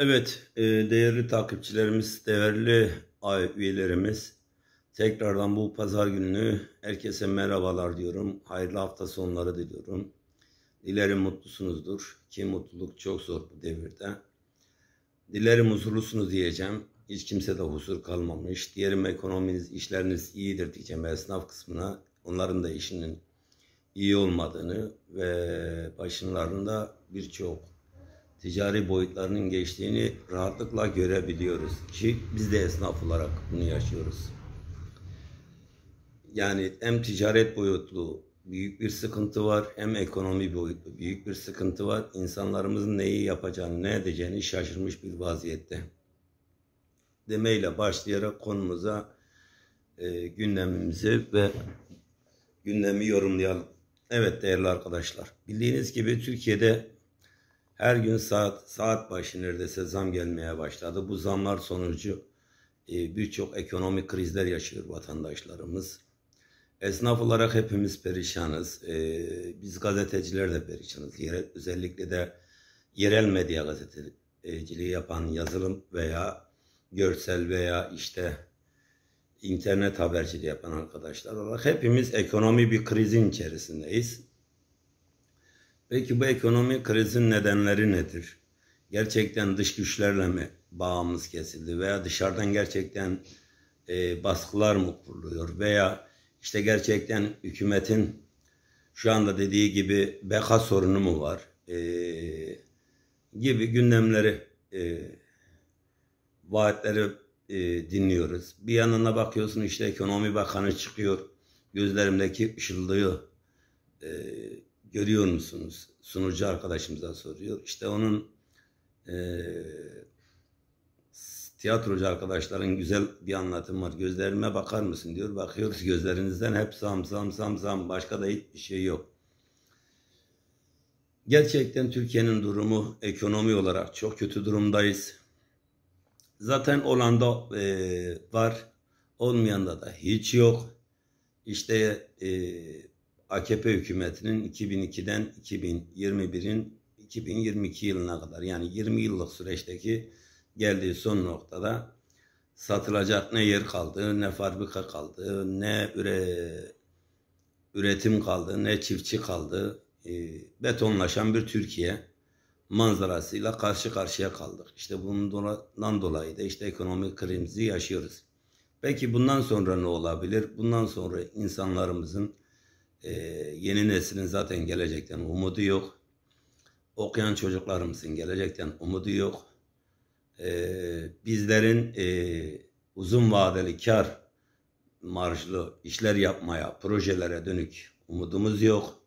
Evet, e, değerli takipçilerimiz, değerli üyelerimiz, tekrardan bu pazar gününü herkese merhabalar diyorum. Hayırlı hafta sonları diliyorum. Dilerim mutlusunuzdur ki mutluluk çok zor bu devirde. Dilerim huzurlusunuz diyeceğim. Hiç kimse de huzur kalmamış. Diyelim ekonominiz, işleriniz iyidir diyeceğim esnaf kısmına. Onların da işinin iyi olmadığını ve başlarında birçok ticari boyutlarının geçtiğini rahatlıkla görebiliyoruz ki biz de esnaf olarak bunu yaşıyoruz. Yani hem ticaret boyutlu büyük bir sıkıntı var hem ekonomi boyutlu büyük bir sıkıntı var. İnsanlarımızın neyi yapacağını, ne edeceğini şaşırmış bir vaziyette. Demeyle başlayarak konumuza, e, gündemimizi ve gündemi yorumlayalım. Evet değerli arkadaşlar, bildiğiniz gibi Türkiye'de her gün saat saat başı neredeyse zam gelmeye başladı. Bu zamlar sonucu e, birçok ekonomik krizler yaşıyor vatandaşlarımız. Esnaf olarak hepimiz perişanız. E, biz gazeteciler de perişanız. Yere, özellikle de yerel medya gazeteciliği yapan yazılım veya görsel veya işte internet haberciliği yapan arkadaşlar olarak hepimiz ekonomi bir krizin içerisindeyiz. Peki bu ekonomi krizin nedenleri nedir? Gerçekten dış güçlerle mi bağımız kesildi veya dışarıdan gerçekten e, baskılar mı kuruluyor veya işte gerçekten hükümetin şu anda dediği gibi beka sorunu mu var e, gibi gündemleri e, vaatleri e, dinliyoruz. Bir yanına bakıyorsun işte ekonomi bakanı çıkıyor gözlerimdeki ışıldıyor. E, görüyor musunuz? Sunucu arkadaşımıza soruyor. İşte onun e, tiyatrocu arkadaşların güzel bir anlatım var. Gözlerime bakar mısın diyor. Bakıyoruz gözlerinizden hep sam sam sam sam. Başka da hiçbir şey yok. Gerçekten Türkiye'nin durumu ekonomi olarak çok kötü durumdayız. Zaten olan da e, var. Olmayan da hiç yok. İşte e, AKP hükümetinin 2002'den 2021'in 2022 yılına kadar yani 20 yıllık süreçteki geldiği son noktada satılacak ne yer kaldı, ne fabrika kaldı, ne üre, üretim kaldı, ne çiftçi kaldı. E, betonlaşan bir Türkiye manzarasıyla karşı karşıya kaldık. İşte bundan dolayı da işte ekonomik krizi yaşıyoruz. Peki bundan sonra ne olabilir? Bundan sonra insanlarımızın ee, yeni neslin zaten gelecekten umudu yok. Okuyan çocuklarımızın gelecekten umudu yok. Ee, bizlerin e, uzun vadeli kar marjlı işler yapmaya, projelere dönük umudumuz yok.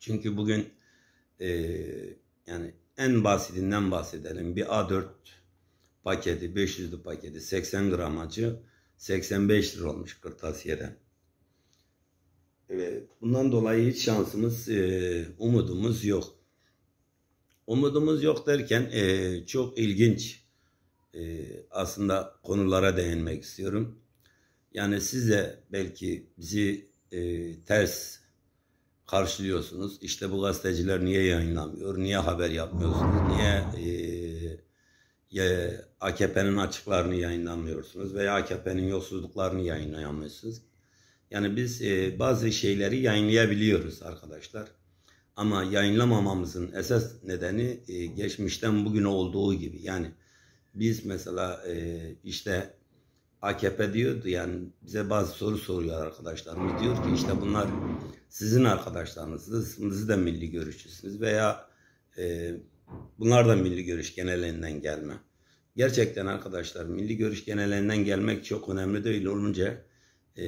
Çünkü bugün e, yani en basitinden bahsedelim. Bir A4 paketi, 500'lü paketi 80 gram acı 85 lira olmuş kırtasiyeden. Evet, bundan dolayı hiç şansımız, e, umudumuz yok. Umudumuz yok derken e, çok ilginç e, aslında konulara değinmek istiyorum. Yani siz de belki bizi e, ters karşılıyorsunuz. İşte bu gazeteciler niye yayınlamıyor, niye haber yapmıyorsunuz, niye e, AKP'nin açıklarını yayınlamıyorsunuz veya AKP'nin yolsuzluklarını yayınlayamıyorsunuz. Yani biz e, bazı şeyleri yayınlayabiliyoruz arkadaşlar. Ama yayınlamamamızın esas nedeni e, geçmişten bugüne olduğu gibi. Yani biz mesela e, işte AKP diyordu yani bize bazı soru soruyor arkadaşlarımız. Diyor ki işte bunlar sizin arkadaşlarınızdır. Siz de milli görüşçüsünüz veya e, bunlar da milli görüş genelinden gelme. Gerçekten arkadaşlar milli görüş genelinden gelmek çok önemli değil olunca e,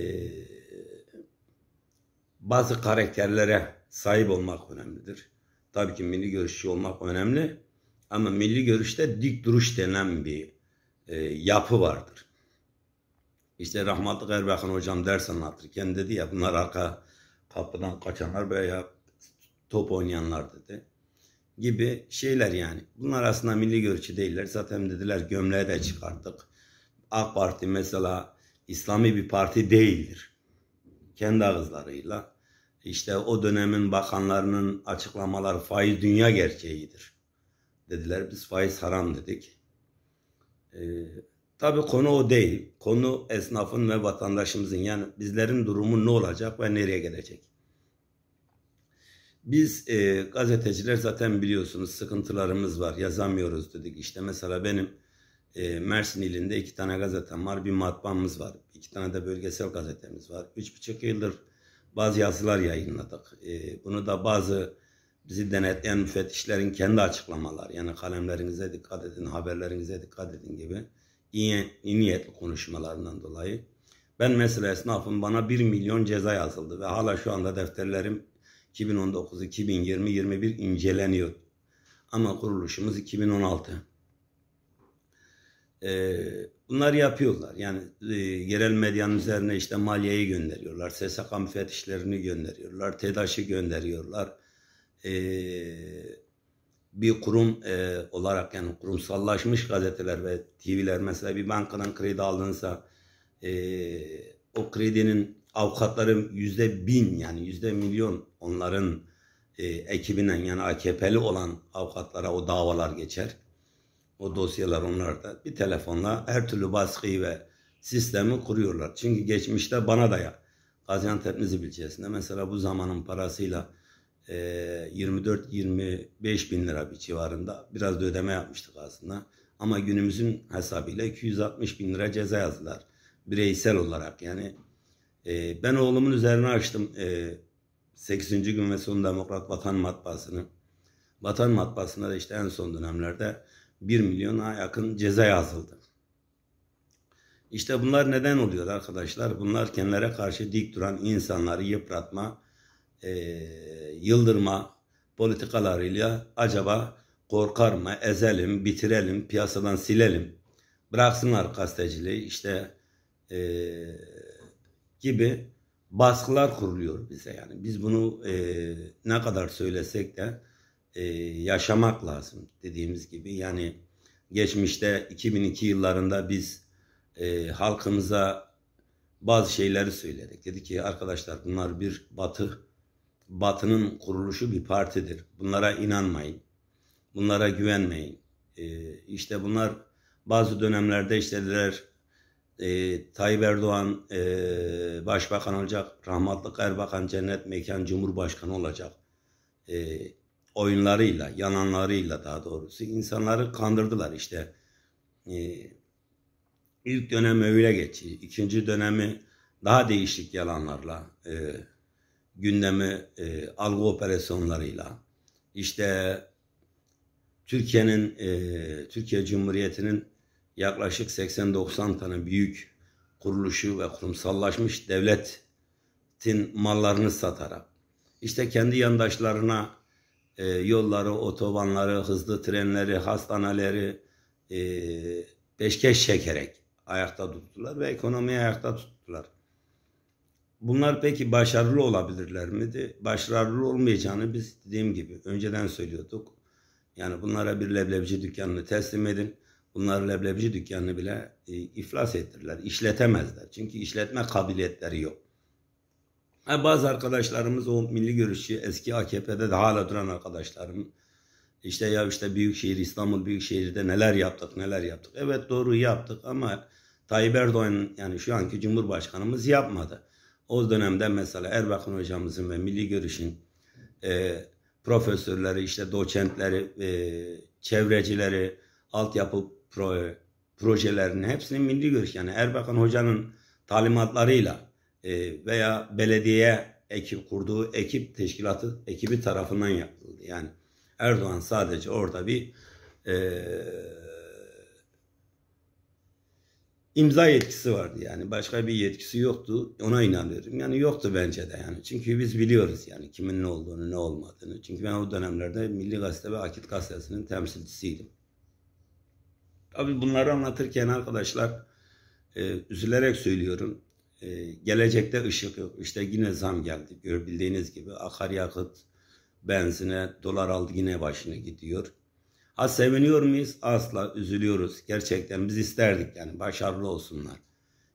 bazı karakterlere sahip olmak önemlidir. Tabii ki milli görüşçü olmak önemli ama milli görüşte dik duruş denen bir e, yapı vardır. İşte rahmetli Erbakan hocam ders anlatırken dedi ya bunlar arka kapıdan kaçanlar veya top oynayanlar dedi gibi şeyler yani. Bunlar aslında milli görüşçü değiller. Zaten dediler gömleği de çıkarttık. AK Parti mesela İslami bir parti değildir kendi ağızlarıyla işte o dönemin bakanlarının açıklamaları faiz dünya gerçeğidir. Dediler biz faiz haram dedik. Ee, Tabii konu o değil. Konu esnafın ve vatandaşımızın yani bizlerin durumu ne olacak ve nereye gelecek. Biz e, gazeteciler zaten biliyorsunuz sıkıntılarımız var yazamıyoruz dedik. İşte mesela benim ee, Mersin ilinde iki tane gazetem var, bir matbaamız var, iki tane de bölgesel gazetemiz var. Üç buçuk yıldır bazı yazılar yayınladık. Ee, bunu da bazı bizi denetleyen müfettişlerin kendi açıklamaları, yani kalemlerinize dikkat edin, haberlerinize dikkat edin gibi iyi, iyi niyetli konuşmalarından dolayı. Ben mesela esnafım bana 1 milyon ceza yazıldı ve hala şu anda defterlerim 2019, 2020, 2021 inceleniyor. Ama kuruluşumuz 2016. E, bunlar yapıyorlar. Yani e, yerel medyanın üzerine işte maliyeyi gönderiyorlar. SSK müfettişlerini gönderiyorlar. TEDAŞ'ı gönderiyorlar. E, bir kurum e, olarak yani kurumsallaşmış gazeteler ve TV'ler mesela bir bankadan kredi aldınsa e, o kredinin avukatları yüzde bin yani yüzde milyon onların e, ekibinden yani AKP'li olan avukatlara o davalar geçer. O dosyalar onlar da Bir telefonla her türlü baskıyı ve sistemi kuruyorlar. Çünkü geçmişte bana da ya Gaziantep Nizip mesela bu zamanın parasıyla e, 24-25 bin lira bir civarında biraz da ödeme yapmıştık aslında. Ama günümüzün hesabıyla 260 bin lira ceza yazdılar. Bireysel olarak yani. E, ben oğlumun üzerine açtım e, 8. gün ve son Demokrat Vatan Matbaasını. Vatan Matbaasında da işte en son dönemlerde 1 milyona yakın ceza yazıldı. İşte bunlar neden oluyor arkadaşlar? Bunlar kendilerine karşı dik duran insanları yıpratma, e, yıldırma politikalarıyla acaba korkar mı, ezelim, bitirelim, piyasadan silelim, bıraksınlar gazeteciliği işte e, gibi baskılar kuruluyor bize yani. Biz bunu e, ne kadar söylesek de e, yaşamak lazım dediğimiz gibi. Yani geçmişte 2002 yıllarında biz e, halkımıza bazı şeyleri söyledik. Dedi ki arkadaşlar bunlar bir batı, batının kuruluşu bir partidir. Bunlara inanmayın, bunlara güvenmeyin. E, işte bunlar bazı dönemlerde işte dediler e, Tayyip Erdoğan e, başbakan olacak, rahmatlı Erbakan cennet mekan cumhurbaşkanı olacak. E, oyunlarıyla, yananlarıyla daha doğrusu insanları kandırdılar işte. E, ilk dönem öyle geçti. ikinci dönemi daha değişik yalanlarla, e, gündemi e, algı operasyonlarıyla, işte Türkiye'nin, e, Türkiye Cumhuriyeti'nin yaklaşık 80-90 tane büyük kuruluşu ve kurumsallaşmış devletin mallarını satarak, işte kendi yandaşlarına e, yolları, otobanları, hızlı trenleri, hastaneleri e, peşkeş çekerek ayakta tuttular ve ekonomiyi ayakta tuttular. Bunlar peki başarılı olabilirler miydi? Başarılı olmayacağını biz dediğim gibi önceden söylüyorduk. Yani bunlara bir leblebci dükkanını teslim edin. Bunlar leblebci dükkanını bile e, iflas ettirirler, işletemezler. Çünkü işletme kabiliyetleri yok. Yani bazı arkadaşlarımız o milli görüşçü eski AKP'de de hala duran arkadaşlarım işte ya işte Büyükşehir İstanbul Büyükşehir'de neler yaptık neler yaptık. Evet doğru yaptık ama Tayyip Erdoğan yani şu anki Cumhurbaşkanımız yapmadı. O dönemde mesela Erbakan hocamızın ve milli görüşün e, profesörleri işte doçentleri e, çevrecileri altyapı pro, projelerinin hepsinin milli görüş yani Erbakan hocanın talimatlarıyla ee, veya belediye ekip kurduğu ekip teşkilatı ekibi tarafından yapıldı. Yani Erdoğan sadece orada bir e, imza yetkisi vardı yani başka bir yetkisi yoktu ona inanıyorum yani yoktu bence de yani çünkü biz biliyoruz yani kimin ne olduğunu ne olmadığını çünkü ben o dönemlerde Milli Gazete ve Akit Gazetesi'nin temsilcisiydim. Tabi bunları anlatırken arkadaşlar e, üzülerek söylüyorum ee, gelecekte ışık yok. İşte yine zam geldi. Görebildiğiniz gibi akaryakıt, benzine, dolar aldı yine başına gidiyor. Ha seviniyor muyuz? Asla üzülüyoruz. Gerçekten biz isterdik yani başarılı olsunlar.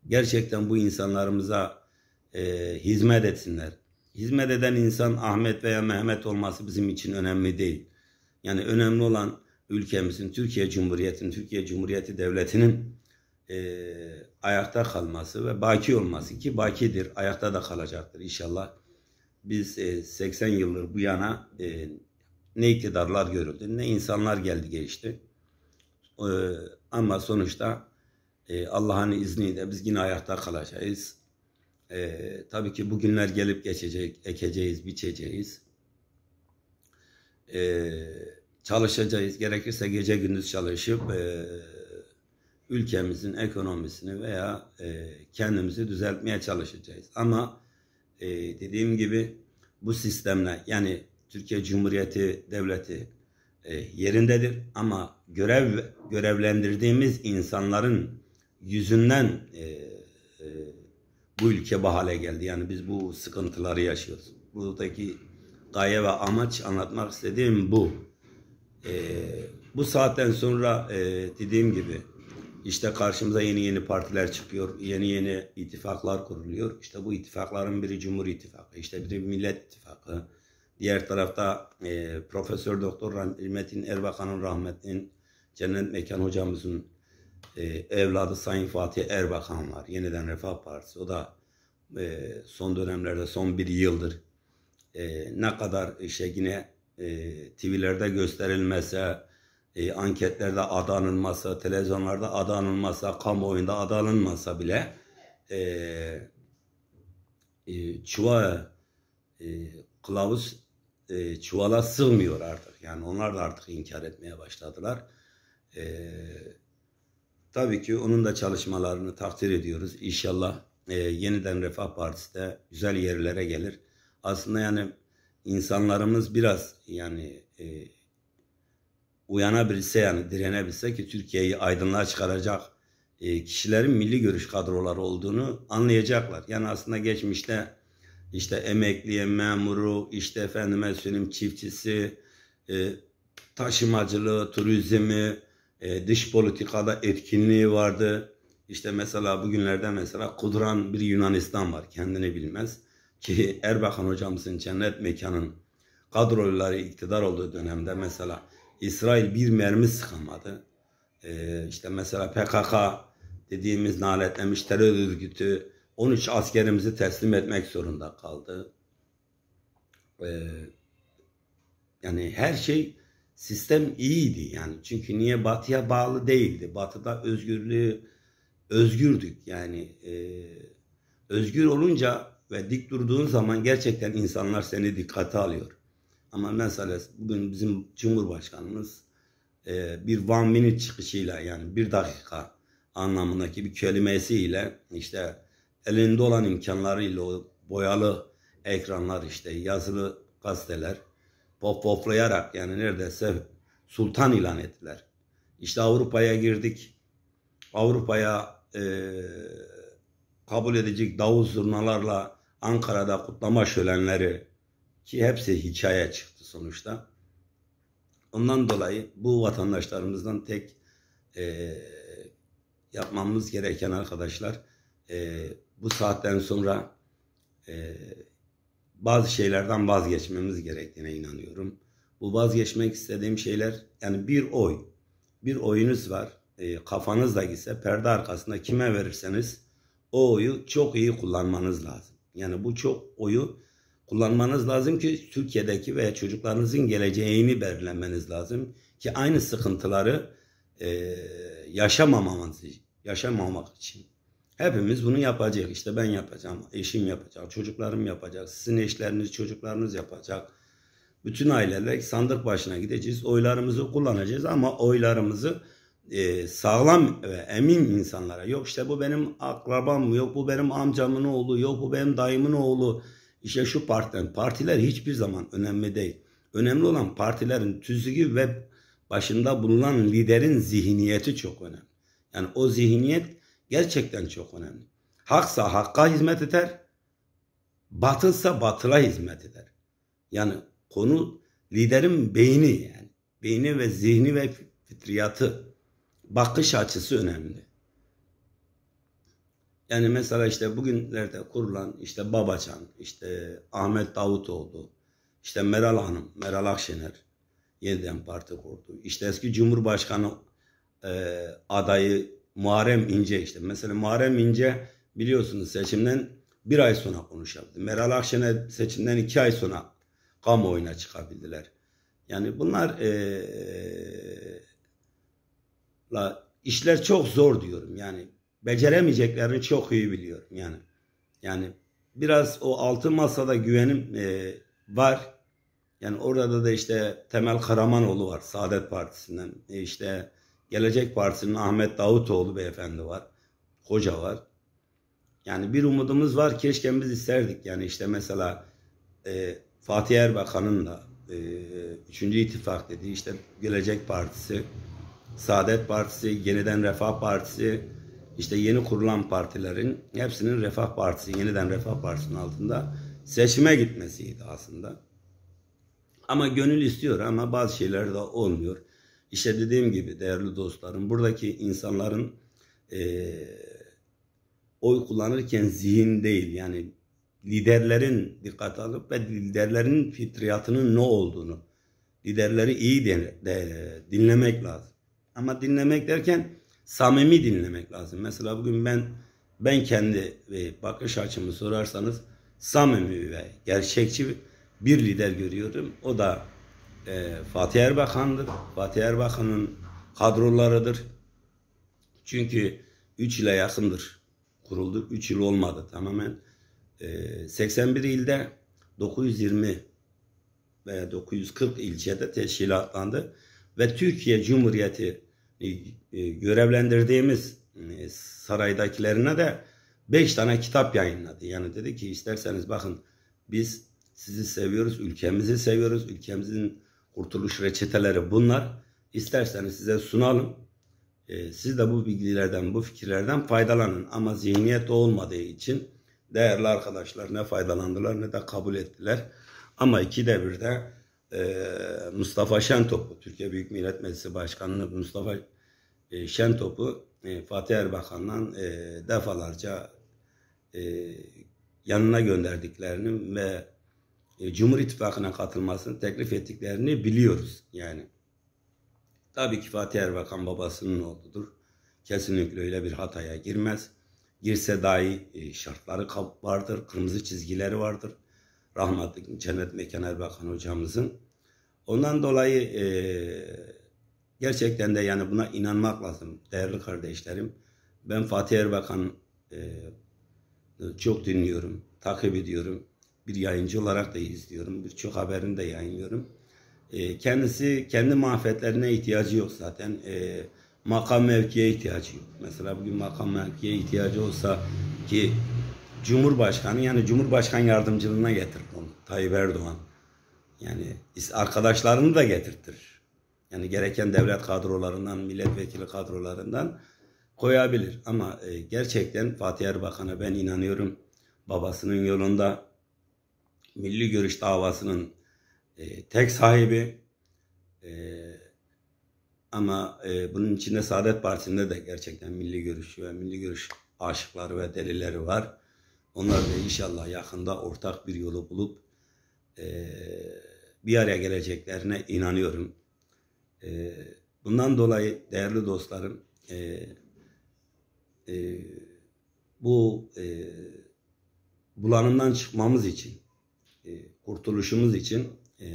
Gerçekten bu insanlarımıza e, hizmet etsinler. Hizmet eden insan Ahmet veya Mehmet olması bizim için önemli değil. Yani önemli olan ülkemizin, Türkiye Cumhuriyeti'nin, Türkiye Cumhuriyeti Devleti'nin e, ayakta kalması ve baki olması ki bakidir, ayakta da kalacaktır inşallah. Biz e, 80 yıldır bu yana e, ne iktidarlar görüldü, ne insanlar geldi geçti. E, ama sonuçta e, Allah'ın izniyle biz yine ayakta kalacağız. E, tabii ki bugünler gelip geçecek, ekeceğiz, biçeceğiz. E, çalışacağız. Gerekirse gece gündüz çalışıp e, ülkemizin ekonomisini veya e, kendimizi düzeltmeye çalışacağız. Ama e, dediğim gibi bu sistemle yani Türkiye Cumhuriyeti Devleti e, yerindedir ama görev görevlendirdiğimiz insanların yüzünden e, e, bu ülke bu hale geldi. Yani biz bu sıkıntıları yaşıyoruz. Buradaki gaye ve amaç anlatmak istediğim bu. E, bu saatten sonra e, dediğim gibi işte karşımıza yeni yeni partiler çıkıyor, yeni yeni ittifaklar kuruluyor. İşte bu ittifakların biri Cumhur İttifakı, işte biri Millet İttifakı. Diğer tarafta e, Profesör Doktor Metin Erbakan'ın rahmetin Cennet Mekan hocamızın e, evladı Sayın Fatih Erbakan var. Yeniden Refah Partisi. O da e, son dönemlerde son bir yıldır e, ne kadar işte yine e, TV'lerde gösterilmese e, anketlerde adı televizyonlarda adı anılmasa, kamuoyunda adı bile e, e, çuva e, kılavuz e, çuvala sığmıyor artık. Yani onlar da artık inkar etmeye başladılar. E, tabii ki onun da çalışmalarını takdir ediyoruz. İnşallah e, yeniden Refah Partisi de güzel yerlere gelir. Aslında yani insanlarımız biraz yani e, uyanabilse yani direnebilse ki Türkiye'yi aydınlığa çıkaracak e, kişilerin milli görüş kadroları olduğunu anlayacaklar. Yani aslında geçmişte işte emekliye, memuru, işte efendime söyleyeyim çiftçisi, e, taşımacılığı, turizmi, e, dış politikada etkinliği vardı. İşte mesela bugünlerde mesela kudran bir Yunanistan var kendini bilmez. Ki Erbakan hocamızın cennet mekanın kadroları iktidar olduğu dönemde mesela İsrail bir mermi sıkamadı. Ee, işte mesela PKK dediğimiz naletlemiş terör örgütü 13 askerimizi teslim etmek zorunda kaldı. Ee, yani her şey sistem iyiydi yani. Çünkü niye batıya bağlı değildi. Batıda özgürlüğü özgürdük yani. E, özgür olunca ve dik durduğun zaman gerçekten insanlar seni dikkate alıyor. Ama mesela bugün bizim Cumhurbaşkanımız e, bir one minute çıkışıyla yani bir dakika anlamındaki bir kelimesiyle işte elinde olan imkanlarıyla o boyalı ekranlar işte yazılı gazeteler pop poplayarak yani neredeyse sultan ilan ettiler. İşte Avrupa'ya girdik. Avrupa'ya e, kabul edecek davul zurnalarla Ankara'da kutlama şölenleri ki hepsi hikaye çıktı sonuçta. Ondan dolayı bu vatandaşlarımızdan tek e, yapmamız gereken arkadaşlar e, bu saatten sonra e, bazı şeylerden vazgeçmemiz gerektiğine inanıyorum. Bu vazgeçmek istediğim şeyler yani bir oy. Bir oyunuz var. E, kafanız da perde arkasında kime verirseniz o oyu çok iyi kullanmanız lazım. Yani bu çok oyu kullanmanız lazım ki Türkiye'deki ve çocuklarınızın geleceğini belirlemeniz lazım ki aynı sıkıntıları e, yaşamamamız yaşamamak için. Hepimiz bunu yapacak. İşte ben yapacağım, eşim yapacak, çocuklarım yapacak, sizin eşleriniz, çocuklarınız yapacak. Bütün aileler sandık başına gideceğiz, oylarımızı kullanacağız ama oylarımızı e, sağlam ve emin insanlara. Yok işte bu benim akrabam, yok bu benim amcamın oğlu, yok bu benim dayımın oğlu işte şu partiden. Partiler hiçbir zaman önemli değil. Önemli olan partilerin tüzüğü ve başında bulunan liderin zihniyeti çok önemli. Yani o zihniyet gerçekten çok önemli. Haksa hakka hizmet eder, batılsa batıla hizmet eder. Yani konu liderin beyni yani. Beyni ve zihni ve fitriyatı, bakış açısı önemli. Yani mesela işte bugünlerde kurulan işte Babacan, işte Ahmet Davutoğlu, işte Meral Hanım, Meral Akşener yeniden parti kurdu. İşte eski Cumhurbaşkanı e, adayı Muharrem İnce işte. Mesela Muharrem İnce biliyorsunuz seçimden bir ay sonra konuşabildi. Meral Akşener seçimden iki ay sonra kamuoyuna çıkabildiler. Yani bunlar e, la, işler çok zor diyorum. Yani beceremeyeceklerini çok iyi biliyorum yani. Yani biraz o altın masada güvenim e, var. Yani orada da işte Temel Karamanoğlu var Saadet Partisi'nden. E işte Gelecek Partisi'nin Ahmet Davutoğlu beyefendi var. Hoca var. Yani bir umudumuz var. Keşke biz isterdik. Yani işte mesela e, Fatih Erbakan'ın da e, Üçüncü ittifak dediği işte Gelecek Partisi, Saadet Partisi, Yeniden Refah Partisi, işte yeni kurulan partilerin hepsinin Refah Partisi, yeniden Refah Partisi'nin altında seçime gitmesiydi aslında. Ama gönül istiyor ama bazı şeyler de olmuyor. İşte dediğim gibi değerli dostlarım buradaki insanların e, oy kullanırken zihin değil yani liderlerin dikkat alıp ve liderlerin fitriyatının ne olduğunu liderleri iyi de, de, dinlemek lazım. Ama dinlemek derken samimi dinlemek lazım. Mesela bugün ben ben kendi bakış açımı sorarsanız samimi ve gerçekçi bir lider görüyorum. O da e, Fatih Erbakan'dır. Fatih Erbakan'ın kadrolarıdır. Çünkü 3 ile yakındır kuruldu. 3 yıl olmadı tamamen. E, 81 ilde 920 veya 940 ilçede teşkilatlandı ve Türkiye Cumhuriyeti e, e, görevlendirdiğimiz e, saraydakilerine de beş tane kitap yayınladı. Yani dedi ki isterseniz bakın biz sizi seviyoruz, ülkemizi seviyoruz, ülkemizin kurtuluş reçeteleri bunlar. İsterseniz size sunalım. Siz de bu bilgilerden, bu fikirlerden faydalanın. Ama zihniyet olmadığı için değerli arkadaşlar ne faydalandılar ne de kabul ettiler. Ama ikide bir de Mustafa Şentop Türkiye Büyük Millet Meclisi Başkanı Mustafa e, şen topu e, Fatih Erbakan'dan e, defalarca yanına gönderdiklerini ve e, Cumhur İttifakı'na katılmasını teklif ettiklerini biliyoruz yani. Tabii ki Fatih Erbakan babasının oğludur. Kesinlikle öyle bir hataya girmez. Girse dahi şartları vardır, kırmızı çizgileri vardır. Rahmetli Cennet Mekan Erbakan hocamızın. Ondan dolayı Gerçekten de yani buna inanmak lazım değerli kardeşlerim. Ben Fatih Erbakan e, çok dinliyorum, takip ediyorum. Bir yayıncı olarak da izliyorum. Birçok haberini de yayınlıyorum. E, kendisi kendi mahfetlerine ihtiyacı yok zaten. E, makam mevkiye ihtiyacı yok. Mesela bugün makam mevkiye ihtiyacı olsa ki Cumhurbaşkanı yani Cumhurbaşkan yardımcılığına getir onu Tayyip Erdoğan. Yani arkadaşlarını da getirtir. Yani gereken devlet kadrolarından, milletvekili kadrolarından koyabilir. Ama e, gerçekten Fatih Erbakan'a ben inanıyorum. Babasının yolunda milli görüş davasının e, tek sahibi e, ama e, bunun içinde Saadet Partisi'nde de gerçekten milli görüş ve milli görüş aşıkları ve delileri var. Onlar da inşallah yakında ortak bir yolu bulup e, bir araya geleceklerine inanıyorum. Ee, bundan dolayı değerli dostlarım e, e, bu e, bulanımdan çıkmamız için, e, kurtuluşumuz için e,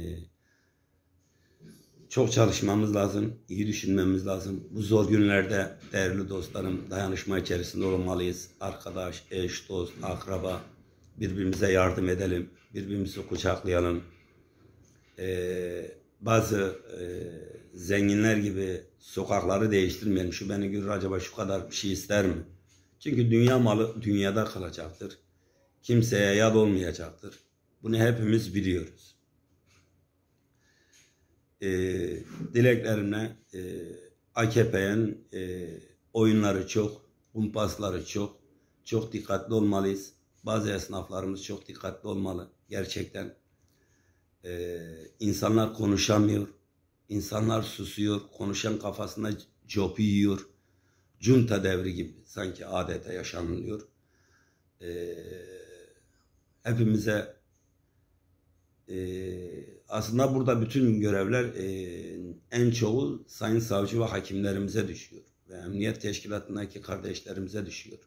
çok çalışmamız lazım, iyi düşünmemiz lazım. Bu zor günlerde değerli dostlarım dayanışma içerisinde olmalıyız. Arkadaş, eş, dost, akraba birbirimize yardım edelim, birbirimizi kucaklayalım. Ee, bazı e, zenginler gibi sokakları değiştirmeyelim. Şu beni görür acaba şu kadar bir şey ister mi? Çünkü dünya malı dünyada kalacaktır. Kimseye yad olmayacaktır. Bunu hepimiz biliyoruz. E, dileklerimle e, AKP'nin e, oyunları çok, kumpasları çok. Çok dikkatli olmalıyız. Bazı esnaflarımız çok dikkatli olmalı. Gerçekten ee, insanlar konuşamıyor. insanlar susuyor. Konuşan kafasına copu yiyor. Cunta devri gibi sanki adeta yaşanılıyor. Ee, hepimize e, aslında burada bütün görevler e, en çoğu sayın savcı ve hakimlerimize düşüyor. Ve emniyet teşkilatındaki kardeşlerimize düşüyor.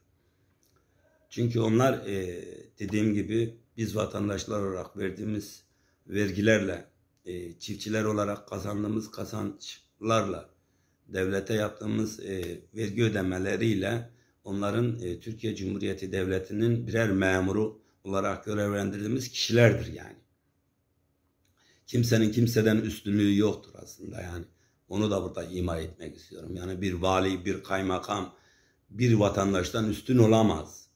Çünkü onlar e, dediğim gibi biz vatandaşlar olarak verdiğimiz vergilerle, e, çiftçiler olarak kazandığımız kazançlarla, devlete yaptığımız e, vergi ödemeleriyle onların e, Türkiye Cumhuriyeti Devleti'nin birer memuru olarak görevlendirdiğimiz kişilerdir yani. Kimsenin kimseden üstünlüğü yoktur aslında yani. Onu da burada ima etmek istiyorum. Yani bir vali, bir kaymakam bir vatandaştan üstün olamaz.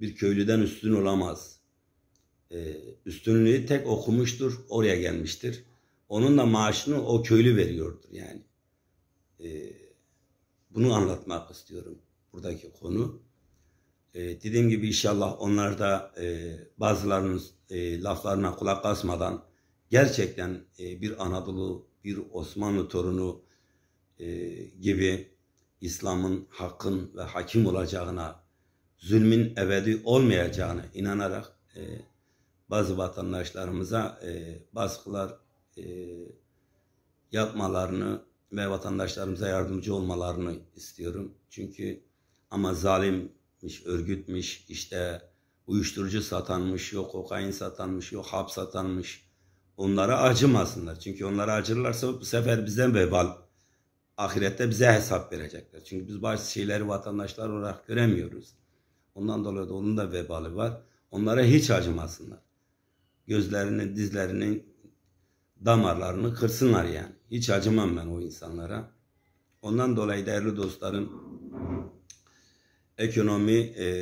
Bir köylüden üstün olamaz. E, üstünlüğü tek okumuştur, oraya gelmiştir. Onun da maaşını o köylü veriyordur yani. E, bunu anlatmak istiyorum buradaki konu. E, dediğim gibi inşallah onlar da bazılarının laflarına kulak asmadan gerçekten bir Anadolu, bir Osmanlı torunu gibi İslam'ın hakkın ve hakim olacağına, zulmün ebedi olmayacağına inanarak bazı vatandaşlarımıza e, baskılar e, yapmalarını ve vatandaşlarımıza yardımcı olmalarını istiyorum. Çünkü ama zalimmiş, örgütmüş, işte uyuşturucu satanmış, yok kokain satanmış, yok hap satanmış. Onlara acımasınlar. Çünkü onlara acırlarsa bu sefer bizden vebal. Ahirette bize hesap verecekler. Çünkü biz bazı şeyleri vatandaşlar olarak göremiyoruz. Ondan dolayı da onun da vebali var. Onlara hiç acımasınlar gözlerini, dizlerini, damarlarını kırsınlar yani. Hiç acımam ben o insanlara. Ondan dolayı değerli dostlarım ekonomi e,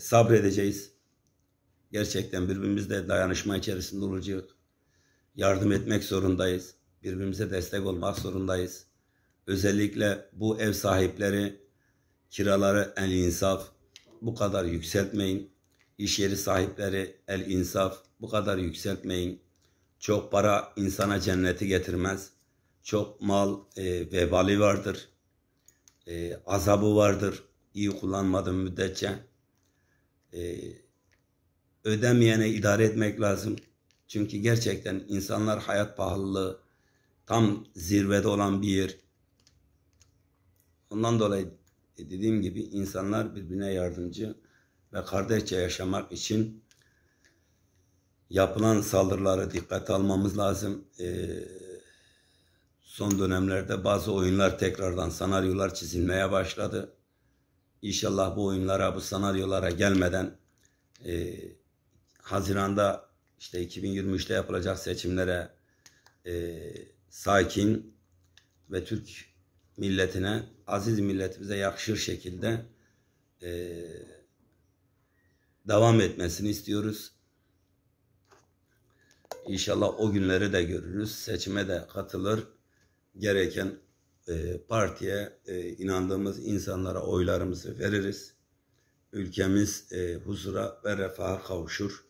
sabredeceğiz. Gerçekten birbirimizle dayanışma içerisinde olacak. Yardım etmek zorundayız. Birbirimize destek olmak zorundayız. Özellikle bu ev sahipleri kiraları en insaf bu kadar yükseltmeyin. İş yeri sahipleri el insaf bu kadar yükseltmeyin. Çok para insana cenneti getirmez. Çok mal e, vebali vardır. E, azabı vardır. İyi kullanmadığım müddetçe. E, ödemeyene idare etmek lazım. Çünkü gerçekten insanlar hayat pahalılığı tam zirvede olan bir yer. Ondan dolayı e, dediğim gibi insanlar birbirine yardımcı ve kardeşçe yaşamak için yapılan saldırıları dikkate almamız lazım. Ee, son dönemlerde bazı oyunlar tekrardan sanaryolar çizilmeye başladı. İnşallah bu oyunlara, bu sanaryolara gelmeden e, Haziran'da işte 2023'te yapılacak seçimlere e, sakin ve Türk milletine, aziz milletimize yakışır şekilde eee devam etmesini istiyoruz. İnşallah o günleri de görürüz. Seçime de katılır. Gereken e, partiye e, inandığımız insanlara oylarımızı veririz. Ülkemiz e, huzura ve refaha kavuşur.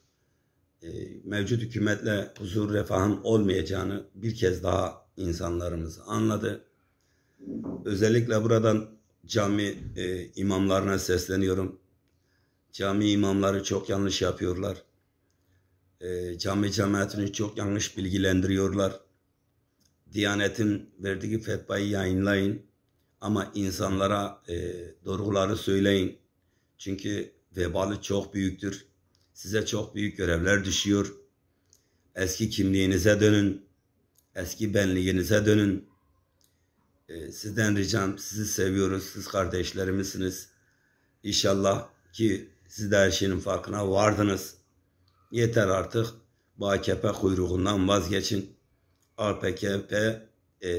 E, mevcut hükümetle huzur refahın olmayacağını bir kez daha insanlarımız anladı. Özellikle buradan cami e, imamlarına sesleniyorum. Cami imamları çok yanlış yapıyorlar. E, cami cemaatini çok yanlış bilgilendiriyorlar. Diyanetin verdiği fetvayı yayınlayın ama insanlara e, doğruları söyleyin. Çünkü vebalı çok büyüktür. Size çok büyük görevler düşüyor. Eski kimliğinize dönün. Eski benliğinize dönün. E, sizden ricam sizi seviyoruz. Siz kardeşlerimizsiniz. İnşallah ki siz de her şeyin farkına vardınız. Yeter artık. BKP kuyruğundan vazgeçin. APKP e,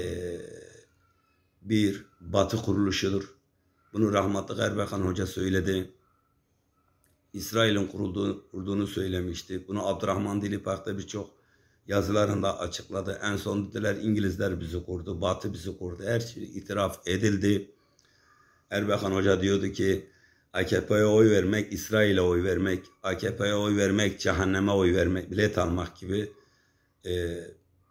bir batı kuruluşudur. Bunu rahmetli Erbakan Hoca söyledi. İsrail'in kurulduğunu, söylemişti. Bunu Abdurrahman Dilipak'ta birçok yazılarında açıkladı. En son dediler İngilizler bizi kurdu, Batı bizi kurdu. Her şey itiraf edildi. Erbakan Hoca diyordu ki AKP'ye oy vermek, İsrail'e oy vermek, AKP'ye oy vermek, cehenneme oy vermek, bilet almak gibi e,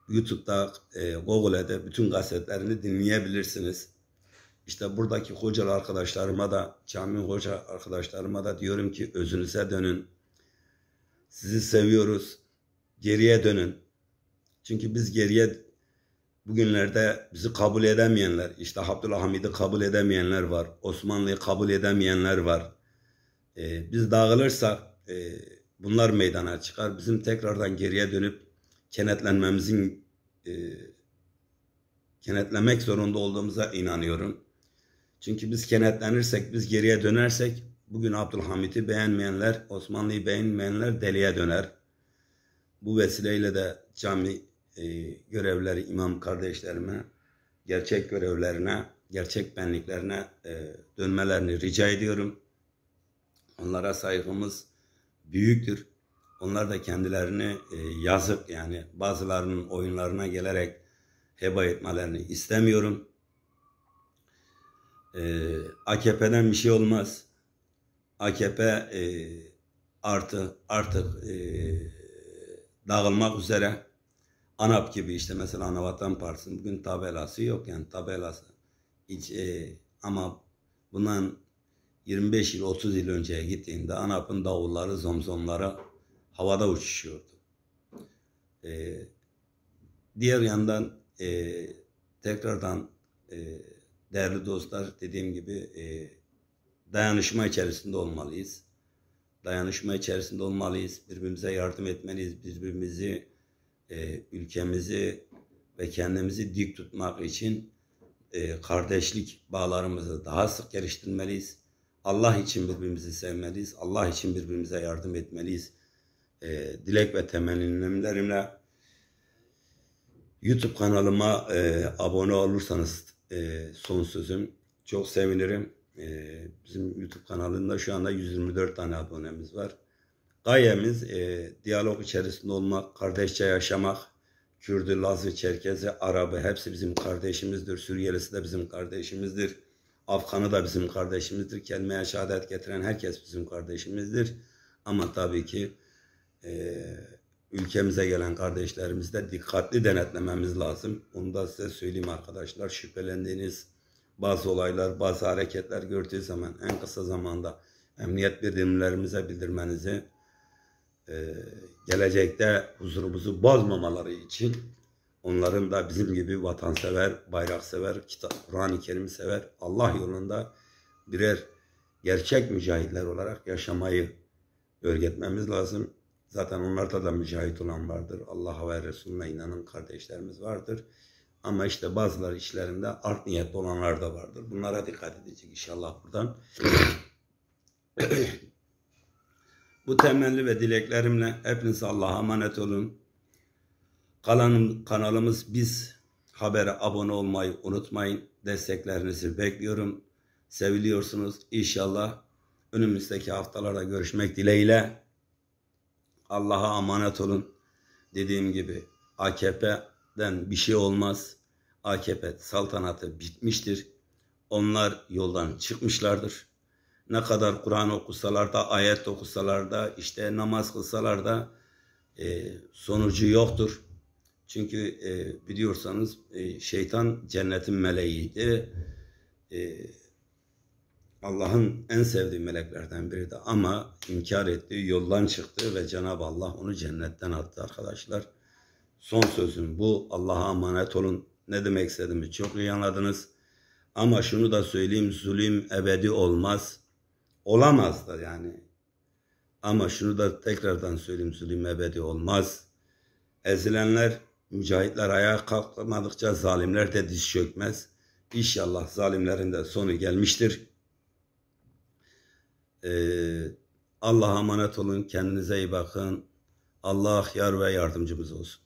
YouTube'da, e, Google'de bütün gazetelerini dinleyebilirsiniz. İşte buradaki hocalı arkadaşlarıma da, cami hoca arkadaşlarıma da diyorum ki özünüze dönün. Sizi seviyoruz. Geriye dönün. Çünkü biz geriye Bugünlerde bizi kabul edemeyenler, işte Abdülhamid'i kabul edemeyenler var, Osmanlı'yı kabul edemeyenler var. E, biz dağılırsak e, bunlar meydana çıkar. Bizim tekrardan geriye dönüp kenetlenmemizin e, kenetlemek zorunda olduğumuza inanıyorum. Çünkü biz kenetlenirsek, biz geriye dönersek bugün Abdülhamidi beğenmeyenler, Osmanlı'yı beğenmeyenler deliye döner. Bu vesileyle de cami e, görevleri imam kardeşlerime, gerçek görevlerine, gerçek benliklerine e, dönmelerini rica ediyorum. Onlara saygımız büyüktür. Onlar da kendilerini e, yazık yani bazılarının oyunlarına gelerek heba etmelerini istemiyorum. E, AKP'den bir şey olmaz. AKP e, artık artık e, dağılmak üzere ANAP gibi işte mesela Anavatan Partisi'nin bugün tabelası yok yani tabelası. Hiç, e, ama bundan 25 yıl 30 yıl önceye gittiğinde ANAP'ın davulları zomzomlara havada uçuşuyordu. E, diğer yandan e, tekrardan e, değerli dostlar dediğim gibi e, dayanışma içerisinde olmalıyız. Dayanışma içerisinde olmalıyız. Birbirimize yardım etmeliyiz. Birbirimizi e, ülkemizi ve kendimizi dik tutmak için e, kardeşlik bağlarımızı daha sık geliştirmeliyiz. Allah için birbirimizi sevmeliyiz. Allah için birbirimize yardım etmeliyiz. E, dilek ve temennilerimle YouTube kanalıma e, abone olursanız e, son sözüm. Çok sevinirim. E, bizim YouTube kanalında şu anda 124 tane abonemiz var. Gayemiz e, diyalog içerisinde olmak, kardeşçe yaşamak. Kürdü, Lazı, Çerkezi, Arabı hepsi bizim kardeşimizdir. Suriyelisi de bizim kardeşimizdir. Afganı da bizim kardeşimizdir. Kelime-i şehadet getiren herkes bizim kardeşimizdir. Ama tabii ki e, ülkemize gelen kardeşlerimizde dikkatli denetlememiz lazım. Onu da size söyleyeyim arkadaşlar. Şüphelendiğiniz bazı olaylar, bazı hareketler gördüğü zaman en kısa zamanda emniyet birimlerimize bildirmenizi e, gelecekte huzurumuzu bozmamaları için onların da bizim gibi vatansever, bayraksever, Kur'an-ı Kerim'i sever, Allah yolunda birer gerçek mücahitler olarak yaşamayı örgetmemiz lazım. Zaten onlarda da mücahit olan vardır. Allah'a ve Resulüne inanın kardeşlerimiz vardır. Ama işte bazıları işlerinde art niyetli olanlar da vardır. Bunlara dikkat edecek inşallah buradan. Bu temelli ve dileklerimle hepiniz Allah'a emanet olun. Kalan kanalımız Biz Haber'e abone olmayı unutmayın. Desteklerinizi bekliyorum. Seviliyorsunuz. inşallah önümüzdeki haftalarda görüşmek dileğiyle. Allah'a emanet olun. Dediğim gibi AKP'den bir şey olmaz. AKP saltanatı bitmiştir. Onlar yoldan çıkmışlardır ne kadar Kur'an okusalar da, ayet okusalar da, işte namaz kılsalar da e, sonucu yoktur. Çünkü e, biliyorsanız e, şeytan cennetin meleğiydi. E, Allah'ın en sevdiği meleklerden biriydi ama inkar etti, yoldan çıktı ve Cenab-ı Allah onu cennetten attı arkadaşlar. Son sözüm bu. Allah'a emanet olun. Ne demek istediğimi çok iyi anladınız. Ama şunu da söyleyeyim, zulüm ebedi olmaz. Olamaz da yani. Ama şunu da tekrardan söyleyeyim zulüm ebedi olmaz. Ezilenler, mücahitler ayağa kalkmadıkça zalimler de diz çökmez. İnşallah zalimlerin de sonu gelmiştir. Ee, Allah'a emanet olun, kendinize iyi bakın. Allah yar ve yardımcımız olsun.